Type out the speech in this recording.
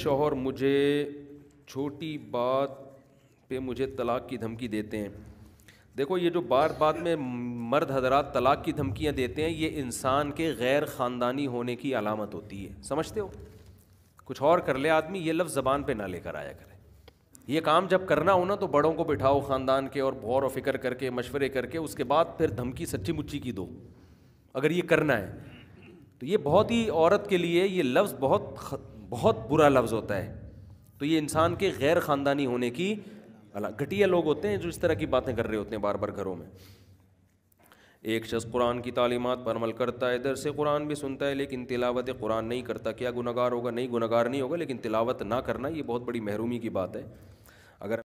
शोहर मुझे छोटी बात पे मुझे तलाक की धमकी देते हैं देखो ये जो बार बार में मर्द हजरात तलाक की धमकियाँ देते हैं ये इंसान के गैर ख़ानदानी होने की अलामत होती है समझते हो कुछ और कर ले आदमी ये लफ्ज़ ज़बान पर ना लेकर आया करें यह काम जब करना हो ना तो बड़ों को बिठाओ ख़ानदान के और गौर और करके मशवरे करके उसके बाद फिर धमकी सच्ची मुच्ची की दो अगर ये करना है तो ये बहुत ही औरत के लिए ये लफ्ज़ बहुत बहुत बुरा लफ्ज़ होता है तो ये इंसान के गैर ख़ानदानी होने की घटिया लोग होते हैं जो इस तरह की बातें कर रहे होते हैं बार बार घरों में एक शख्स कुरान की तालीमत पर अमल करता है इधर से कुरान भी सुनता है लेकिन तिलावत कुरान नहीं करता क्या गुनागार होगा नहीं गुनागार नहीं होगा लेकिन तिलावत ना करना ये बहुत बड़ी महरूमी की बात है